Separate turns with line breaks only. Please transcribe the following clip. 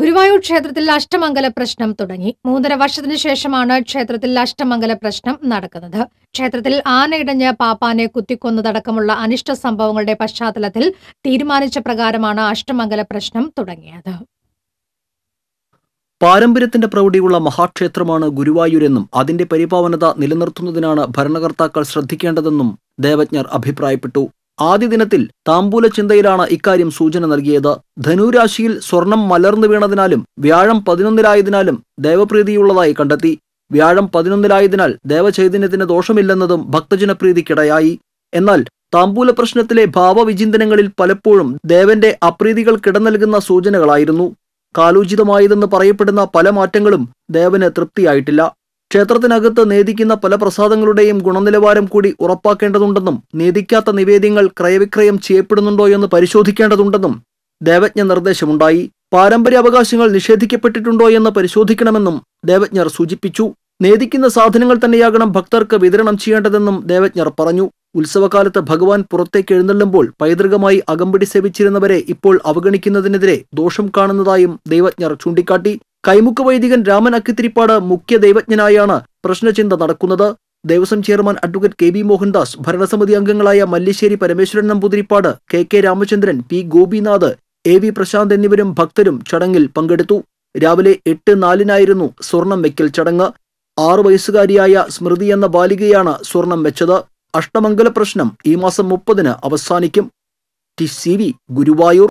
ഗുരുവായൂർ ക്ഷേത്രത്തിൽ അഷ്ടമംഗല പ്രശ്നം തുടങ്ങി മൂന്നര വർഷത്തിനു ശേഷമാണ് ക്ഷേത്രത്തിൽ അഷ്ടമംഗല പ്രശ്നം നടക്കുന്നത് ക്ഷേത്രത്തിൽ ആനയിടഞ്ഞ് പാപ്പാനെ കുത്തിക്കൊന്നതടക്കമുള്ള അനിഷ്ട സംഭവങ്ങളുടെ പശ്ചാത്തലത്തിൽ തീരുമാനിച്ച പ്രകാരമാണ് അഷ്ടമംഗല പ്രശ്നം തുടങ്ങിയത്
പാരമ്പര്യത്തിന്റെ പ്രൗഢിയുള്ള മഹാക്ഷേത്രമാണ് ഗുരുവായൂരെന്നും അതിന്റെ പരിപാവനത നിലനിർത്തുന്നതിനാണ് ഭരണകർത്താക്കൾ ശ്രദ്ധിക്കേണ്ടതെന്നും ദേവജ്ഞർ അഭിപ്രായപ്പെട്ടു ആദ്യ ദിനത്തിൽ താമ്പൂല ചിന്തയിലാണ് ഇക്കാര്യം സൂചന നൽകിയത് ധനുരാശിയിൽ സ്വർണം മലർന്നു വീണതിനാലും വ്യാഴം പതിനൊന്നിലായതിനാലും ദേവപ്രീതിയുള്ളതായി കണ്ടെത്തി വ്യാഴം പതിനൊന്നിലായതിനാൽ ദേവചൈതന്യത്തിന് ദോഷമില്ലെന്നതും ഭക്തജനപ്രീതിക്കിടയായി എന്നാൽ താമ്പൂല പ്രശ്നത്തിലെ ഭാവവിചിന്തനങ്ങളിൽ പലപ്പോഴും ദേവന്റെ അപ്രീതികൾ കിടനൽകുന്ന സൂചനകളായിരുന്നു കാലോചിതമായതെന്ന് പറയപ്പെടുന്ന പല മാറ്റങ്ങളും ദേവന് തൃപ്തിയായിട്ടില്ല ക്ഷേത്രത്തിനകത്ത് നേദിക്കുന്ന പല പ്രസാദങ്ങളുടെയും ഗുണനിലവാരം കൂടി ഉറപ്പാക്കേണ്ടതുണ്ടെന്നും നേദിക്കാത്ത നിവേദ്യങ്ങൾ ക്രയവിക്രയം ചെയ്യപ്പെടുന്നുണ്ടോ എന്ന് പരിശോധിക്കേണ്ടതുണ്ടെന്നും ദേവജ്ഞ നിർദ്ദേശമുണ്ടായി പാരമ്പര്യ അവകാശങ്ങൾ നിഷേധിക്കപ്പെട്ടിട്ടുണ്ടോ എന്ന് പരിശോധിക്കണമെന്നും ദേവജ്ഞർ സൂചിപ്പിച്ചു നേദിക്കുന്ന സാധനങ്ങൾ തന്നെയാകണം ഭക്തർക്ക് വിതരണം ചെയ്യേണ്ടതെന്നും ദേവജ്ഞർ പറഞ്ഞു ഉത്സവകാലത്ത് ഭഗവാൻ പുറത്തേക്ക് എഴുന്നള്ളുമ്പോൾ പൈതൃകമായി അകമ്പടി സേവിച്ചിരുന്നവരെ ഇപ്പോൾ അവഗണിക്കുന്നതിനെതിരെ ദോഷം കാണുന്നതായും ദേവജ്ഞർ ചൂണ്ടിക്കാട്ടി കൈമുക്ക് വൈദികൻ രാമൻ അക്കിത്തിരിപ്പാട് മുഖ്യ ദൈവജ്ഞനായാണ് പ്രശ്നചിന്ത നടക്കുന്നത് Devaswom chairman advocate K B Mohandas ഭരണസമിതി അംഗങ്ങളായ Mallisseri Parameswaran Namboodiripad K K Ramachandran P Gopinath A V Prashanth എന്നിവരും ഭക്തരും ചടങ്ങിൽ പങ്കെടുത്തു രാവിലെ എട്ട് നാലിനായിരുന്നു സ്വർണം വെക്കൽ ചടങ്ങ് ആറു വയസ്സുകാരിയായ സ്മൃതി എന്ന ബാലികയാണ് സ്വർണം വെച്ചത് അഷ്ടമംഗല പ്രശ്നം ഈ മാസം മുപ്പതിന് അവസാനിക്കും ടി സി വി ഗുരുവായൂർ